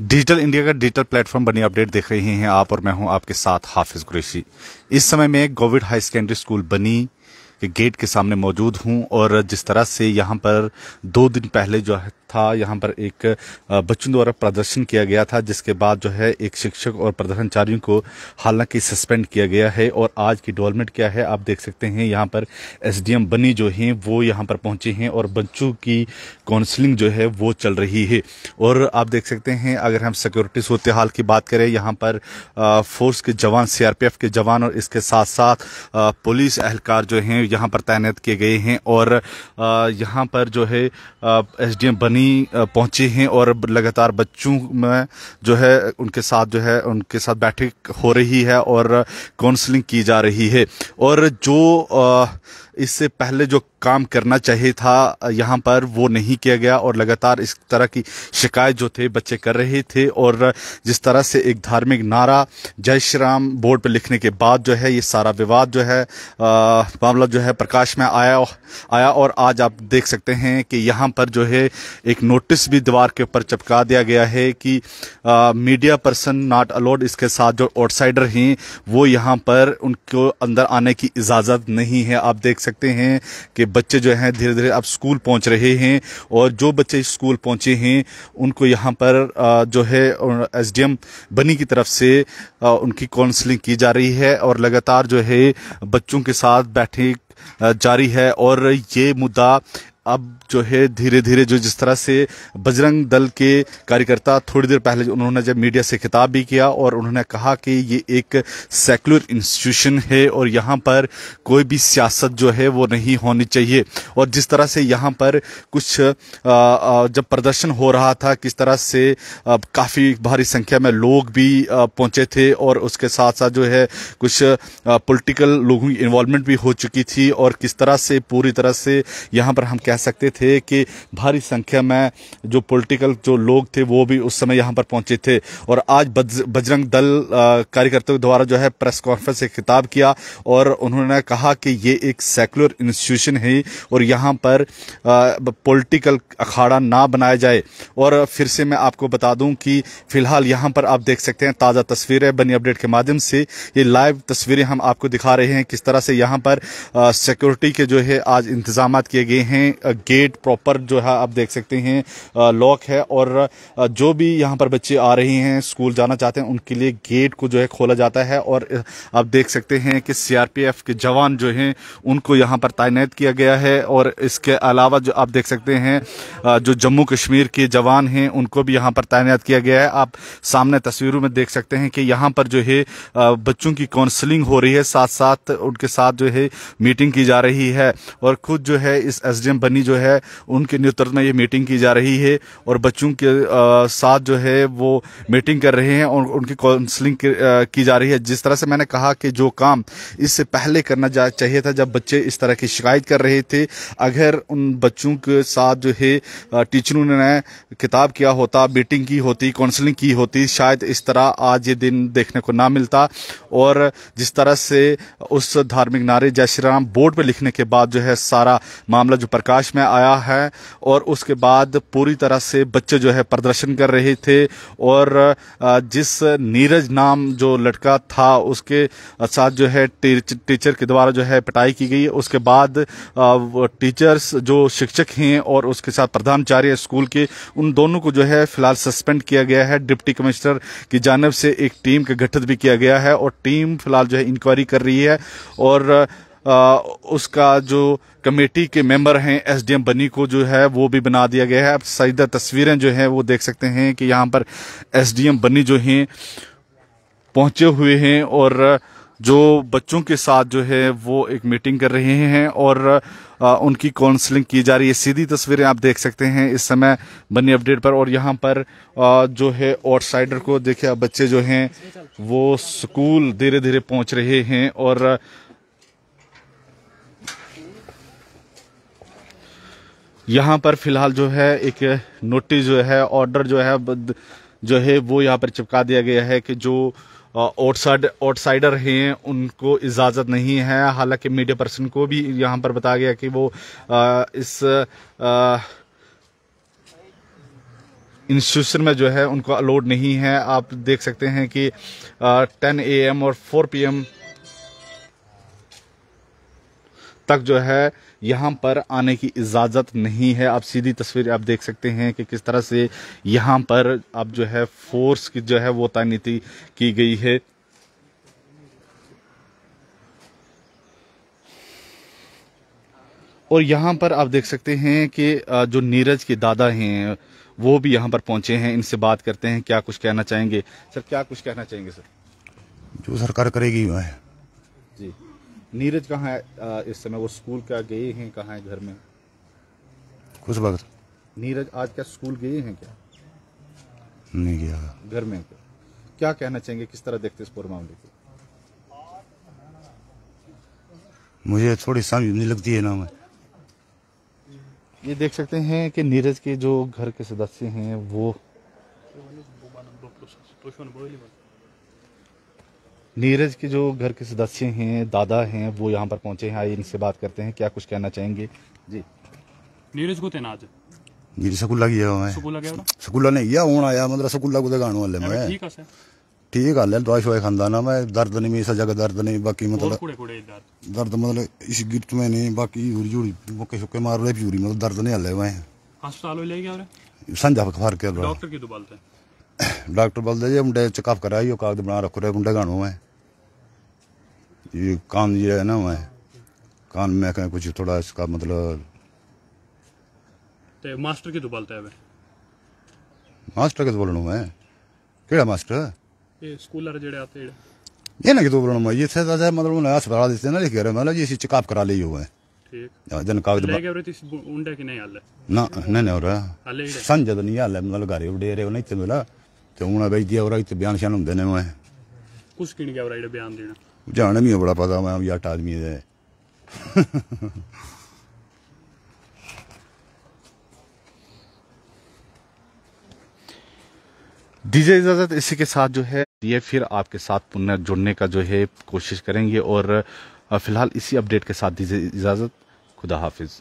digital India का digital platform बनी update देख रहे हैं आप और मैं हूं आपके साथ हाफिज कुरैशी इस समय में गोविड हाई सेकेंडरी स्कूल बनी गेट के सामने मौजूद हूं और जिस तरह से यहां पर दो दिन पहले जो है था यहाँ पर एक बच्चों द्वारा प्रदर्शन किया गया था जिसके बाद जो है एक शिक्षक और प्रदर्शनचारियों को हालांकि सस्पेंड किया गया है और आज की डेवलपमेंट क्या है आप देख सकते हैं यहाँ पर एसडीएम बनी जो हैं वो यहाँ पर पहुंचे हैं और बच्चों की काउंसलिंग जो है वो चल रही है और आप देख सकते हैं अगर हम सिक्योरिटी सूरत हाल की बात करें यहाँ पर फोर्स के जवान सीआरपीएफ के जवान और इसके साथ साथ पुलिस एहलकार जो हैं यहाँ पर तैनात किए गए हैं और यहाँ पर जो है एस डी एम बनी पहुँचे हैं और लगातार बच्चों में जो है उनके साथ जो है उनके साथ बैठक हो रही है और काउंसलिंग की जा रही है और जो इससे पहले जो काम करना चाहिए था यहाँ पर वो नहीं किया गया और लगातार इस तरह की शिकायत जो थे बच्चे कर रहे थे और जिस तरह से एक धार्मिक नारा जय श्री राम बोर्ड पर लिखने के बाद जो है ये सारा विवाद जो है मामला जो है प्रकाश में आया आया और आज आप देख सकते हैं कि यहाँ पर जो है एक नोटिस भी दीवार के ऊपर चपका दिया गया है कि आ, मीडिया पर्सन नॉट अलाउड इसके साथ जो आउटसाइडर हैं वो यहाँ पर उनको अंदर आने की इजाज़त नहीं है आप देख सकते हैं कि बच्चे जो हैं धीरे धीरे अब स्कूल पहुंच रहे हैं और जो बच्चे स्कूल पहुंचे हैं उनको यहाँ पर जो है एस बनी की तरफ से उनकी काउंसलिंग की जा रही है और लगातार जो है बच्चों के साथ बैठे जारी है और ये मुद्दा अब जो है धीरे धीरे जो जिस तरह से बजरंग दल के कार्यकर्ता थोड़ी देर पहले उन्होंने जब मीडिया से खिताब भी किया और उन्होंने कहा कि ये एक सेकुलर इंस्टीट्यूशन है और यहाँ पर कोई भी सियासत जो है वो नहीं होनी चाहिए और जिस तरह से यहाँ पर कुछ जब प्रदर्शन हो रहा था किस तरह से काफ़ी भारी संख्या में लोग भी पहुँचे थे और उसके साथ साथ जो है कुछ पोलिटिकल लोगों की इन्वॉल्वमेंट भी हो चुकी थी और किस तरह से पूरी तरह से यहाँ पर हम कह कह सकते थे कि भारी संख्या में जो पॉलिटिकल जो लोग थे वो भी उस समय यहाँ पर पहुंचे थे और आज बजरंग दल कार्यकर्ताओं द्वारा जो है प्रेस कॉन्फ्रेंस से खिताब किया और उन्होंने कहा कि ये एक सेकुलर इंस्टीट्यूशन है और यहाँ पर पॉलिटिकल अखाड़ा ना बनाया जाए और फिर से मैं आपको बता दूं कि फिलहाल यहाँ पर आप देख सकते हैं ताज़ा तस्वीरें बनी अपडेट के माध्यम से ये लाइव तस्वीरें हम आपको दिखा रहे हैं किस तरह से यहाँ पर सिक्योरिटी के जो है आज इंतजाम किए गए हैं गेट प्रॉपर जो है आप देख सकते हैं लॉक है और जो भी यहाँ पर बच्चे आ रहे हैं स्कूल जाना चाहते हैं उनके लिए गेट को जो है खोला जाता है और आप देख सकते हैं कि सीआरपीएफ के जवान जो हैं उनको यहाँ पर तैनात किया गया है और इसके अलावा जो आप देख सकते हैं जो जम्मू कश्मीर के जवान हैं उनको भी यहाँ पर तैनात किया गया है आप सामने तस्वीरों में देख सकते हैं कि यहाँ पर जो है बच्चों की काउंसलिंग हो रही है साथ साथ उनके साथ जो है मीटिंग की जा रही है और खुद जो है इस एस बनी कंपनी जो है उनके नेतृत्व में ये मीटिंग की जा रही है और बच्चों के आ, साथ जो है वो मीटिंग कर रहे हैं और उनकी काउंसलिंग की जा रही है जिस तरह से मैंने कहा कि जो काम इससे पहले करना चाहिए था जब बच्चे इस तरह की शिकायत कर रहे थे अगर उन बच्चों के साथ जो है टीचरों ने किताब किया होता मीटिंग की होती काउंसलिंग की होती शायद इस तरह आज ये दिन देखने को ना मिलता और जिस तरह से उस धार्मिक नारे जय श्री राम बोर्ड पर लिखने के बाद जो है सारा मामला जो प्रकाश तलाश में आया है और उसके बाद पूरी तरह से बच्चे जो है प्रदर्शन कर रहे थे और जिस नीरज नाम जो लड़का था उसके साथ जो है टीचर के द्वारा जो है पिटाई की गई उसके बाद टीचर्स जो शिक्षक हैं और उसके साथ प्रधानाचार्य स्कूल के उन दोनों को जो है फिलहाल सस्पेंड किया गया है डिप्टी कमिश्नर की जानब से एक टीम का गठित भी किया गया है और टीम फिलहाल जो है इंक्वायरी कर रही है और उसका जो कमेटी के मेंबर हैं एसडीएम बनी को जो है वो भी बना दिया गया है आप साइदा तस्वीरें जो हैं वो देख सकते हैं कि यहाँ पर एसडीएम बनी जो हैं पहुंचे हुए हैं और जो बच्चों के साथ जो है वो एक मीटिंग कर रहे हैं और उनकी काउंसलिंग की जा रही है सीधी तस्वीरें आप देख सकते हैं इस समय बनी अपडेट पर और यहाँ पर जो है आउटसाइडर को देखिए बच्चे जो हैं वो स्कूल धीरे धीरे पहुँच रहे हैं और यहाँ पर फिलहाल जो है एक नोटिस जो है ऑर्डर जो है जो है वो यहाँ पर चिपका दिया गया है कि जो आउटसाइड आउटसाइडर हैं उनको इजाज़त नहीं है हालांकि मीडिया पर्सन को भी यहाँ पर बताया गया कि वो आ, इस इंस्टीट्यूशन में जो है उनको अलाउड नहीं है आप देख सकते हैं कि टेन ए एम और फोर पी एम तक जो है यहाँ पर आने की इजाज़त नहीं है आप सीधी तस्वीर आप देख सकते हैं कि किस तरह से यहाँ पर अब जो है फोर्स की जो है वो तैनीती की गई है और यहाँ पर आप देख सकते हैं कि जो नीरज के दादा हैं वो भी यहाँ पर पहुंचे हैं इनसे बात करते हैं क्या कुछ कहना चाहेंगे सर क्या कुछ कहना चाहेंगे सर जो सरकार करेगी वह जी नीरज कहाँ है इस समय वो स्कूल क्या गए हैं कहाँ है घर में कुछ बात नीरज आज क्या स्कूल गए हैं क्या नहीं गया घर में क्या क्या कहना चाहेंगे किस तरह देखते इस पूरे मामले को मुझे थोड़ी समझ नहीं लगती है ना मैं ये देख सकते हैं कि नीरज के जो घर के सदस्य हैं वो नीरज के जो घर के सदस्य हैं दादा हैं वो यहाँ पर पहुंचे हैं आइए इनसे बात करते हैं क्या कुछ कहना चाहेंगे जी नीरज को तैनात नीरज सकुल्ला की है सकुल्ला नहीं गया हूं आया मतलब सकुल्ला को गाने वाले मैं ठीक हाल है दवाई शवाई खाना ना मैं दर्द नहीं मैं सजा का दर्द नहीं बाकी मतलब दर्द मतलब इस गिफ्ट में नहीं बाकी यूरी जूरी बुके शुके मार रहे यूरी मतलब दर्द नहीं हाल है संजा फर्क डॉक्टर बोलते दे मुंडे चेकअप कराइए कागज बना रखो रहे मुंडे गाने मैं ये कान ये है ना मैं कान में कहीं कुछ थोड़ा इसका मतलब ते तो मास्टर की तो हैं है मास्टर के तो बोलणो मैं केड़ा मास्टर ये स्कूलर जेड़ आते हैं ये ना कि तो बोलणो मैं ये से दादा मतलब उन्हें अस्पताल देते ना लिखे रहे मतलब ये सी चेकअप करा ली हुए ठीक हाँ, जन कागज तो लेके और तो इस उंडे की नहीं ना नहीं नहीं संजय तो नहीं मतलब नहीं तो मिला जाने भी बड़ा पता मैं जट आदमी है दीजिए इजाज़त इसी के साथ जो है ये फिर आपके साथ पुनः जुड़ने का जो है कोशिश करेंगे और फिलहाल इसी अपडेट के साथ दीजिए इजाज़त खुदा हाफिज़